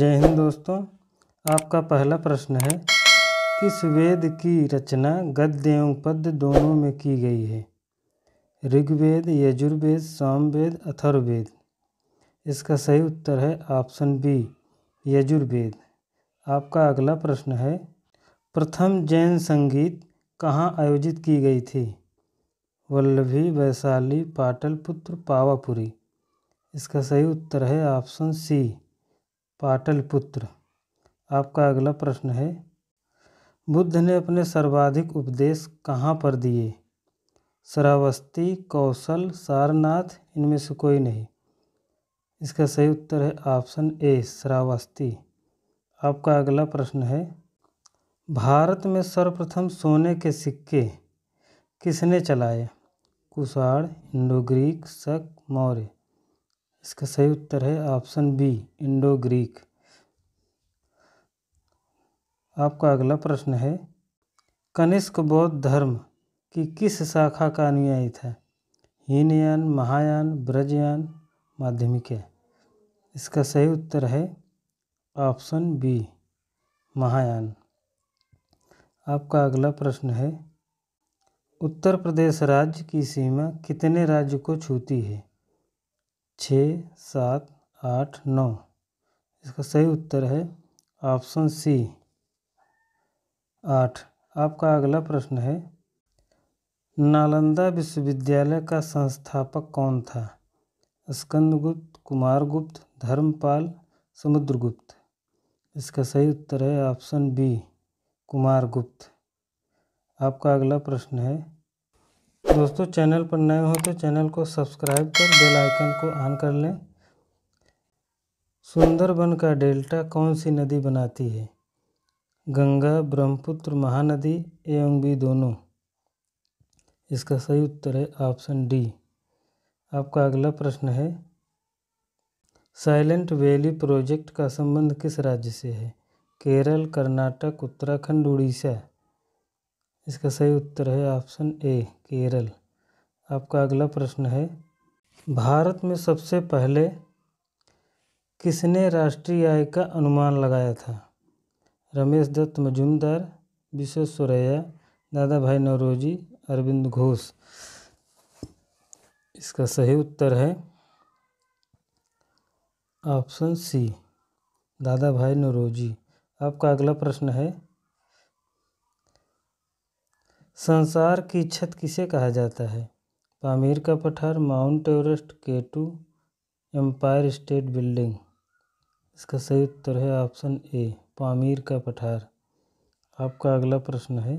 जय हिंद दोस्तों आपका पहला प्रश्न है किस वेद की रचना गद्य एवं पद्य दोनों में की गई है ऋग्वेद यजुर्वेद सामवेद अथर्वेद इसका सही उत्तर है ऑप्शन बी यजुर्वेद आपका अगला प्रश्न है प्रथम जैन संगीत कहाँ आयोजित की गई थी वल्लभी वैशाली पाटलपुत्र पावापुरी इसका सही उत्तर है ऑप्शन सी पाटलपुत्र आपका अगला प्रश्न है बुद्ध ने अपने सर्वाधिक उपदेश कहाँ पर दिए श्रावस्ती कौशल सारनाथ इनमें से कोई नहीं इसका सही उत्तर है ऑप्शन ए श्रावस्ती आपका अगला प्रश्न है भारत में सर्वप्रथम सोने के सिक्के किसने चलाए कुषाण इंडो ग्रीक शक मौर्य इसका सही उत्तर है ऑप्शन बी इंडो ग्रीक आपका अगला प्रश्न है कनिष्क बौद्ध धर्म की किस शाखा का अनुयायी था हीनयान महायान ब्रजयान माध्यमिक है इसका सही उत्तर है ऑप्शन बी महायान आपका अगला प्रश्न है उत्तर प्रदेश राज्य की सीमा कितने राज्य को छूती है छः सात आठ नौ इसका सही उत्तर है ऑप्शन सी आठ आपका अगला प्रश्न है नालंदा विश्वविद्यालय का संस्थापक कौन था स्कंदगुप्त कुमारगुप्त धर्मपाल समुद्रगुप्त इसका सही उत्तर है ऑप्शन बी कुमारगुप्त आपका अगला प्रश्न है दोस्तों चैनल पर नए हो तो चैनल को सब्सक्राइब कर बेल आइकन को ऑन कर लें सुंदरबन का डेल्टा कौन सी नदी बनाती है गंगा ब्रह्मपुत्र महानदी एवं बी दोनों इसका सही उत्तर है ऑप्शन डी आपका अगला प्रश्न है साइलेंट वैली प्रोजेक्ट का संबंध किस राज्य से है केरल कर्नाटक उत्तराखंड उड़ीसा इसका सही उत्तर है ऑप्शन ए केरल आपका अगला प्रश्न है भारत में सबसे पहले किसने राष्ट्रीय आय का अनुमान लगाया था रमेश दत्त मजुमदार विश्वेश्वरैया दादा भाई नवरोजी अरविंद घोष इसका सही उत्तर है ऑप्शन सी दादा भाई नरोजी आपका अगला प्रश्न है संसार की छत किसे कहा जाता है पामीर का पठार Mount Everest K two empire state building इसका सही उत्तर है ऑप्शन ए पामीर का पठार आपका अगला प्रश्न है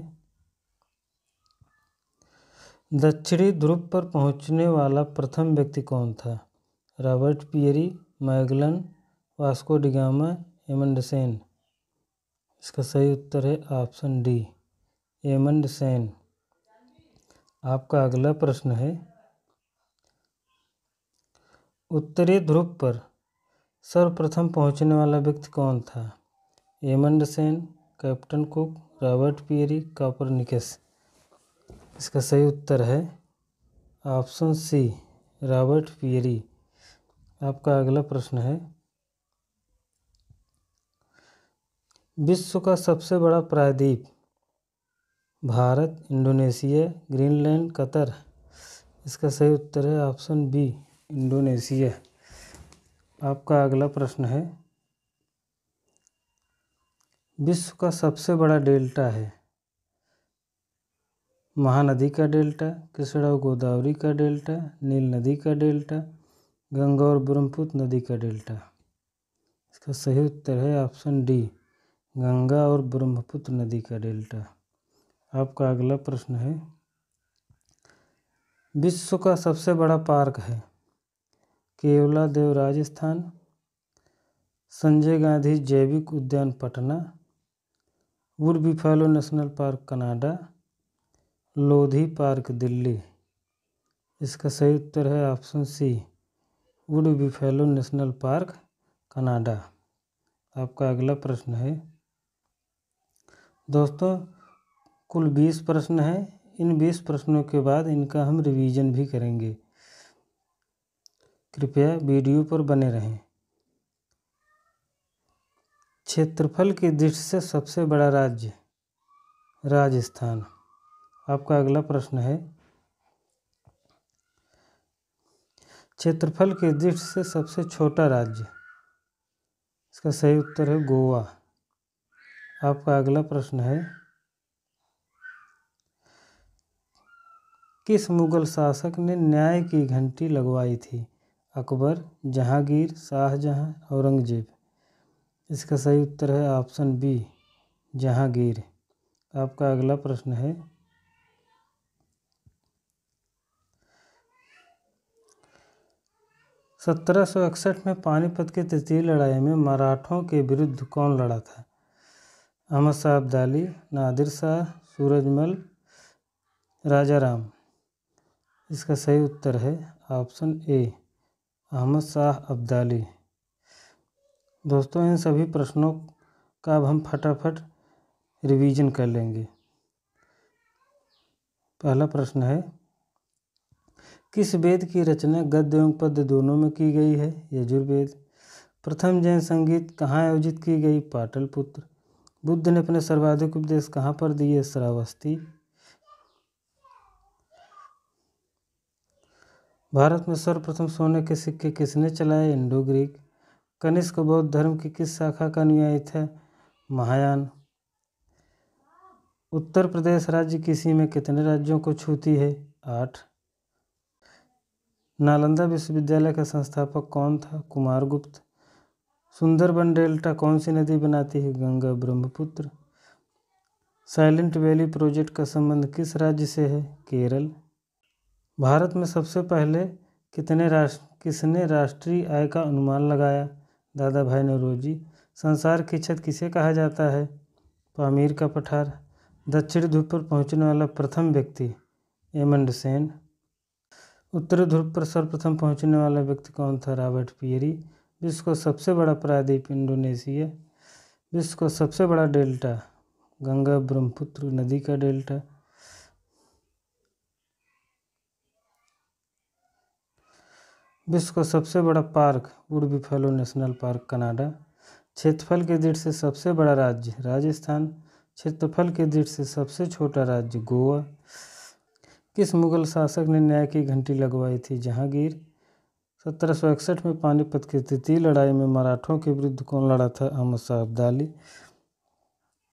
दक्षिणी ध्रुव पर पहुंचने वाला प्रथम व्यक्ति कौन था Robert Peary Magellan Vasco da Gama Amundsen इसका सही उत्तर है ऑप्शन डी एमंड सेन आपका अगला प्रश्न है उत्तरी ध्रुव पर सर्वप्रथम पहुंचने वाला व्यक्ति कौन था Amundsen captain Cook Robert Peary निकस इसका सही उत्तर है ऑप्शन सी रॉबर्ट पियरी आपका अगला प्रश्न है विश्व का सबसे बड़ा प्रायद्वीप भारत इंडोनेशिया ग्रीनलैंड कतर इसका सही उत्तर है ऑप्शन बी इंडोनेशिया आपका अगला प्रश्न है विश्व का सबसे बड़ा डेल्टा है महानदी का डेल्टा किसड़ा गोदावरी का डेल्टा नील नदी का डेल्टा गंगा और ब्रह्मपुत्र नदी का डेल्टा इसका सही उत्तर है ऑप्शन डी गंगा और ब्रह्मपुत्र नदी का डेल्टा आपका अगला प्रश्न है विश्व का सबसे बड़ा पार्क है केवला देव राजस्थान संजय गांधी जैविक उद्यान Patna Wood Buffalo National Park Canada Lodhi park Delhi इसका सही उत्तर है option C Wood Buffalo National Park Canada आपका अगला प्रश्न है दोस्तों कुल बीस प्रश्न हैं इन बीस प्रश्नों के बाद इनका हम रिवीजन भी करेंगे कृपया वीडियो पर बने रहें क्षेत्रफल की दृष्टि से सबसे बड़ा राज्य राजस्थान आपका अगला प्रश्न है क्षेत्रफल की दृष्टि से सबसे छोटा राज्य इसका सही उत्तर है गोवा आपका अगला प्रश्न है किस मुग़ल शासक ने न्याय की घंटी लगवाई थी अकबर जहांगीर शाहजहां औरंगज़ेब इसका सही उत्तर है ऑप्शन बी जहांगीर आपका अगला प्रश्न है सत्रह सौ इकसठ में पानीपत के तृतीय लड़ाई में मराठों के विरुद्ध कौन लड़ा था अहमद शाह अब्दाली नादिर शाह सूरजमल राजा राम इसका सही उत्तर है ऑप्शन ए अहमद शाह अब्दाली दोस्तों इन सभी प्रश्नों का अब हम फटाफट रिवीजन कर लेंगे पहला प्रश्न है किस वेद की रचना गद्य एवं पद्य दोनों में की गई है यजुर्वेद प्रथम जैन संगीत कहाँ आयोजित की गई पाटलपुत्र बुद्ध ने अपने सर्वाधिक उपदेश कहाँ पर दिए श्रावस्ती भारत में सर्वप्रथम सोने के सिक्के किसने चलाए इंडो ग्रीक कनिष्क बौद्ध धर्म की किस शाखा का अनुयायी था महायान उत्तर प्रदेश राज्य किसी में कितने राज्यों को छूती है आठ नालंदा विश्वविद्यालय का संस्थापक कौन था कुमार गुप्त सुंदरबन डेल्टा कौन सी नदी बनाती है Ganga Brahmaputra Silent Valley project का संबंध किस राज्य से है केरल भारत में सबसे पहले कितने राष्ट्र किसने राष्ट्रीय आय का अनुमान लगाया दादा भाई नरोजी संसार की छत किसे कहा जाता है पामीर का पठार दक्षिण ध्रुव पर पहुंचने वाला प्रथम व्यक्ति एमंड सेन उत्तर ध्रुव पर सर्वप्रथम पहुंचने वाला व्यक्ति कौन था रॉबर्ट पियरी विश्व का सबसे बड़ा प्रायद्वीप इंडोनेशिया विश्व का सबसे बड़ा डेल्टा गंगा ब्रह्मपुत्र नदी का डेल्टा विश्व का सबसे बड़ा park Wood Buffalo National Park Canada क्षेत्रफल के दृष्ट से सबसे बड़ा राज्य राजस्थान क्षेत्रफल के दृष्ट से सबसे छोटा राज्य गोवा किस मुगल शासक ने न्याय की घंटी लगवाई थी जहांगीर सत्रह सौ इकसठ में पानीपत की तृतीय लड़ाई में मराठों के विरुद्ध कौन लड़ा था अहमद शाह अब्दाली